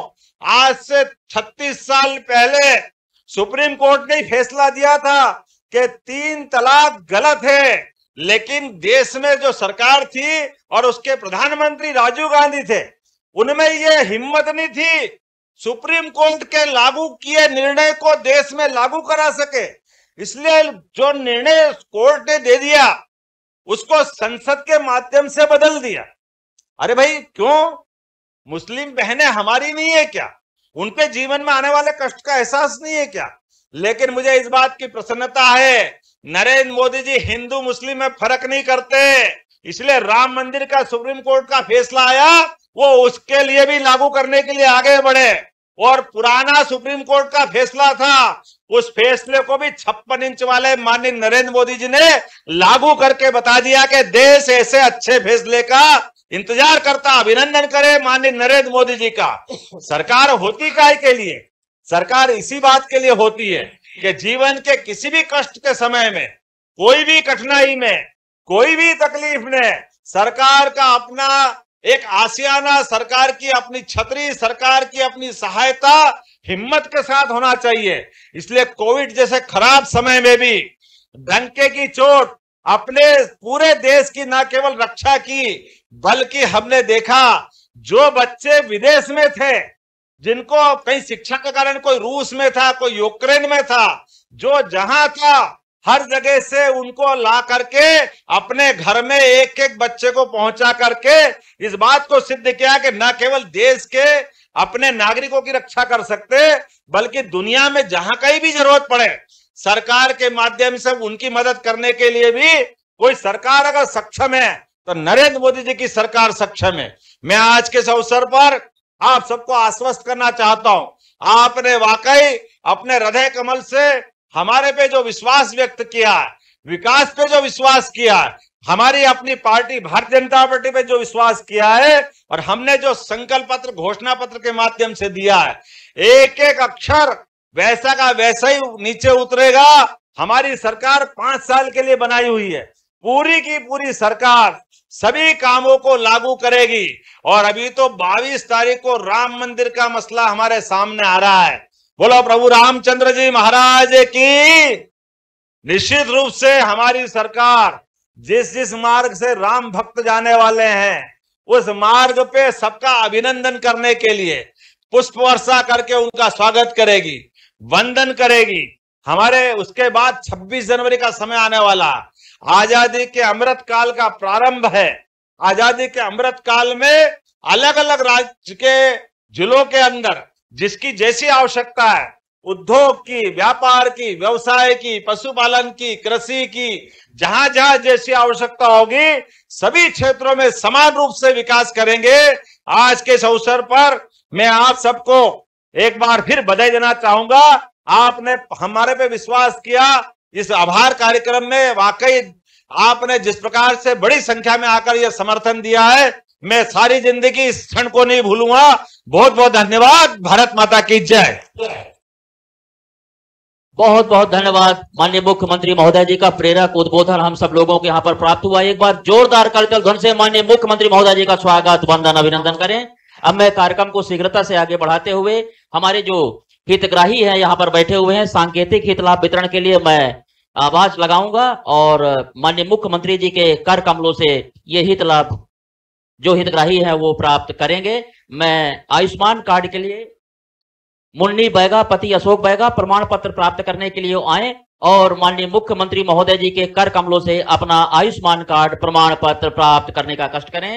आज से 36 साल पहले सुप्रीम कोर्ट ने फैसला दिया था कि तीन तलाक गलत है लेकिन देश में जो सरकार थी और उसके प्रधानमंत्री राजीव गांधी थे उनमें ये हिम्मत नहीं थी सुप्रीम कोर्ट के लागू किए निर्णय को देश में लागू करा सके इसलिए जो निर्णय कोर्ट ने दे दिया उसको संसद के माध्यम से बदल दिया अरे भाई क्यों मुस्लिम बहनें हमारी नहीं है क्या उनके जीवन में आने वाले कष्ट का एहसास नहीं है क्या लेकिन मुझे इस बात की प्रसन्नता है नरेंद्र मोदी जी हिंदू मुस्लिम में फर्क नहीं करते इसलिए राम मंदिर का सुप्रीम कोर्ट का फैसला आया वो उसके लिए भी लागू करने के लिए आगे बढ़े और पुराना सुप्रीम कोर्ट का फैसला था उस फैसले को भी छप्पन इंच वाले माननीय नरेंद्र मोदी जी ने लागू करके बता दिया कि देश ऐसे अच्छे फैसले का इंतजार करता अभिनंदन करे माननीय नरेंद्र मोदी जी का सरकार होती काय के लिए सरकार इसी बात के लिए होती है कि जीवन के किसी भी कष्ट के समय में कोई भी कठिनाई में कोई भी तकलीफ में सरकार का अपना एक आसियाना सरकार की अपनी छतरी सरकार की अपनी सहायता हिम्मत के साथ होना चाहिए इसलिए कोविड जैसे खराब समय में भी डंके की चोट अपने पूरे देश की ना केवल रक्षा की बल्कि हमने देखा जो बच्चे विदेश में थे जिनको कहीं शिक्षा के कारण कोई रूस में था कोई यूक्रेन में था जो जहां था हर जगह से उनको ला करके अपने घर में एक एक बच्चे को पहुंचा करके इस बात को सिद्ध किया कि न केवल देश के अपने नागरिकों की रक्षा कर सकते बल्कि दुनिया में जहां कहीं भी जरूरत पड़े सरकार के माध्यम से उनकी मदद करने के लिए भी कोई सरकार अगर सक्षम है तो नरेंद्र मोदी जी की सरकार सक्षम है मैं आज के इस अवसर पर आप सबको आश्वस्त करना चाहता हूं आपने वाकई अपने हृदय कमल से हमारे पे जो विश्वास व्यक्त किया विकास पे जो विश्वास किया हमारी अपनी पार्टी भारतीय जनता पार्टी पे जो विश्वास किया है और हमने जो संकल्प पत्र घोषणा पत्र के माध्यम से दिया है एक एक अक्षर वैसा का वैसा ही नीचे उतरेगा हमारी सरकार पांच साल के लिए बनाई हुई है पूरी की पूरी सरकार सभी कामों को लागू करेगी और अभी तो 22 तारीख को राम मंदिर का मसला हमारे सामने आ रहा है बोलो प्रभु रामचंद्र जी महाराज की निश्चित रूप से हमारी सरकार जिस जिस मार्ग से राम भक्त जाने वाले हैं उस मार्ग पे सबका अभिनंदन करने के लिए पुष्प वर्षा करके उनका स्वागत करेगी वंदन करेगी हमारे उसके बाद 26 जनवरी का समय आने वाला आजादी के अमृत काल का प्रारंभ है आजादी के अमृत काल में अलग अलग राज्य के जिलों के अंदर जिसकी जैसी आवश्यकता है उद्योग की व्यापार की व्यवसाय की पशुपालन की कृषि की जहां जहां जैसी आवश्यकता होगी सभी क्षेत्रों में समान रूप से विकास करेंगे आज के इस अवसर पर मैं आप सबको एक बार फिर बधाई देना चाहूंगा आपने हमारे पे विश्वास किया इस आभार कार्यक्रम में वाकई आपने जिस प्रकार से बड़ी संख्या में आकर यह समर्थन दिया है मैं सारी जिंदगी इस क्षण को नहीं भूलूंगा बहुत बहुत धन्यवाद भारत माता की जय बहुत बहुत धन्यवाद माननीय मुख्यमंत्री महोदय जी का प्रेरक उद्बोधन हम सब लोगों के यहाँ पर प्राप्त हुआ एक बार जोरदार कार्यक्रम ध्वन से माननीय मुख्यमंत्री महोदय जी का स्वागत वंदन अभिनंदन करें अब मैं कार्यक्रम को शीघ्रता से आगे बढ़ाते हुए हमारे जो हितग्राही हैं यहाँ पर बैठे हुए हैं सांकेतिक हित लाभ वितरण के लिए मैं आवाज लगाऊंगा और माननीय मुख्यमंत्री जी के कर कमलों से ये हित लाभ जो हितग्राही है वो प्राप्त करेंगे मैं आयुष्मान कार्ड के लिए मुन्नी बैगा पति अशोक बैगा प्रमाण पत्र प्राप्त करने के लिए आए और माननीय मुख्यमंत्री महोदय जी के कर कमलों से अपना आयुष्मान कार्ड प्रमाण पत्र प्राप्त करने का कष्ट करें